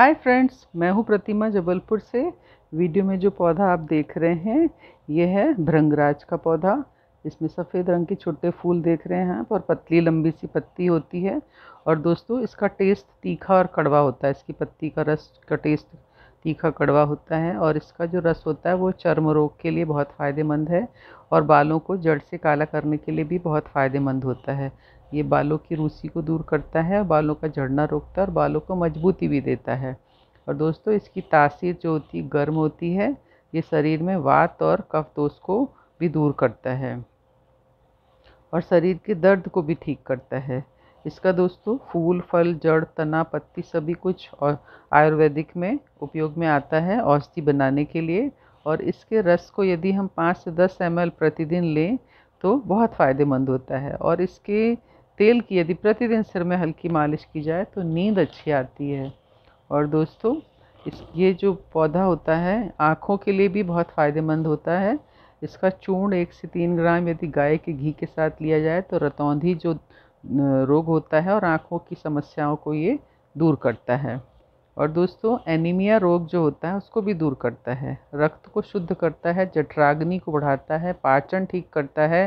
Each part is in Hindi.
हाय फ्रेंड्स मैं हूं प्रतिमा जबलपुर से वीडियो में जो पौधा आप देख रहे हैं यह है भ्रंगराज का पौधा इसमें सफ़ेद रंग के छोटे फूल देख रहे हैं आप और पतली लंबी सी पत्ती होती है और दोस्तों इसका टेस्ट तीखा और कड़वा होता है इसकी पत्ती का रस का टेस्ट तीखा कड़वा होता है और इसका जो रस होता है वो चर्म रोग के लिए बहुत फ़ायदेमंद है और बालों को जड़ से काला करने के लिए भी बहुत फ़ायदेमंद होता है ये बालों की रूसी को दूर करता है बालों का झड़ना रोकता है और बालों को मजबूती भी देता है और दोस्तों इसकी तासीर जो होती गर्म होती है ये शरीर में वात और कफ दोष को भी दूर करता है और शरीर के दर्द को भी ठीक करता है इसका दोस्तों फूल फल जड़ तना पत्ती सभी कुछ और आयुर्वेदिक में उपयोग में आता है औषधि बनाने के लिए और इसके रस को यदि हम पाँच से दस एम प्रतिदिन लें तो बहुत फ़ायदेमंद होता है और इसके तेल की यदि प्रतिदिन सिर में हल्की मालिश की जाए तो नींद अच्छी आती है और दोस्तों इस ये जो पौधा होता है आँखों के लिए भी बहुत फ़ायदेमंद होता है इसका चूर्ण एक से तीन ग्राम यदि गाय के घी के साथ लिया जाए तो रतौंधी जो रोग होता है और आँखों की समस्याओं को ये दूर करता है और दोस्तों एनीमिया रोग जो होता है उसको भी दूर करता है रक्त को शुद्ध करता है जठराग्नि को बढ़ाता है पाचन ठीक करता है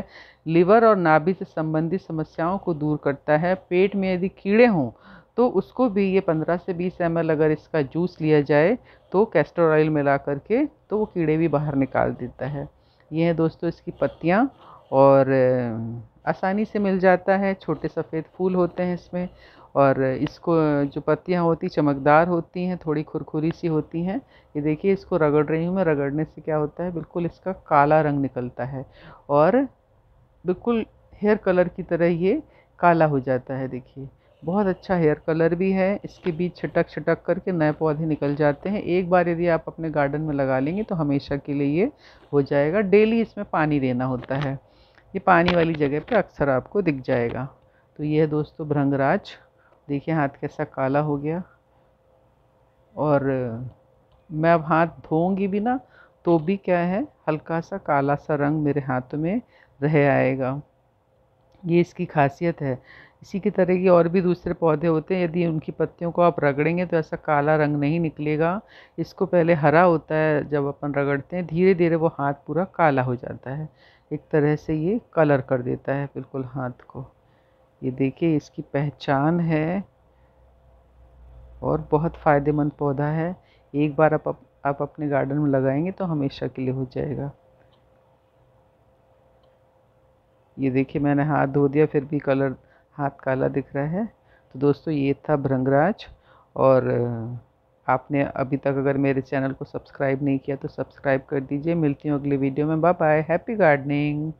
लिवर और नाभि से संबंधित समस्याओं को दूर करता है पेट में यदि कीड़े हों तो उसको भी ये 15 से 20 एम अगर इसका जूस लिया जाए तो कैस्टर ऑयल मिला करके तो वो कीड़े भी बाहर निकाल देता है ये है दोस्तों इसकी पत्तियाँ और आसानी से मिल जाता है छोटे सफ़ेद फूल होते हैं इसमें और इसको जो पत्तियाँ होती चमकदार होती हैं थोड़ी खुरखुरी सी होती हैं ये देखिए इसको रगड़ रही हूँ मैं रगड़ने से क्या होता है बिल्कुल इसका काला रंग निकलता है और बिल्कुल हेयर कलर की तरह ये काला हो जाता है देखिए बहुत अच्छा हेयर कलर भी है इसके बीच छटक छटक करके नए पौधे निकल जाते हैं एक बार यदि आप अपने गार्डन में लगा लेंगे तो हमेशा के लिए ये हो जाएगा डेली इसमें पानी देना होता है ये पानी वाली जगह पे अक्सर आपको दिख जाएगा तो ये है दोस्तों भ्रंगराज देखिए हाथ कैसा काला हो गया और मैं अब हाथ धोऊंगी भी ना तो भी क्या है हल्का सा काला सा रंग मेरे हाथ में रह आएगा ये इसकी खासियत है इसी की तरह के और भी दूसरे पौधे होते हैं यदि उनकी पत्तियों को आप रगड़ेंगे तो ऐसा काला रंग नहीं निकलेगा इसको पहले हरा होता है जब अपन रगड़ते हैं धीरे धीरे वो हाथ पूरा काला हो जाता है एक तरह से ये कलर कर देता है बिल्कुल हाथ को ये देखिए इसकी पहचान है और बहुत फ़ायदेमंद पौधा है एक बार आप आप अपने गार्डन में लगाएंगे तो हमेशा के लिए हो जाएगा ये देखिए मैंने हाथ धो दिया फिर भी कलर हाथ काला दिख रहा है तो दोस्तों ये था भ्रंगराज और आपने अभी तक अगर मेरे चैनल को सब्सक्राइब नहीं किया तो सब्सक्राइब कर दीजिए मिलती हूँ अगले वीडियो में बाय बाय हैप्पी गार्डनिंग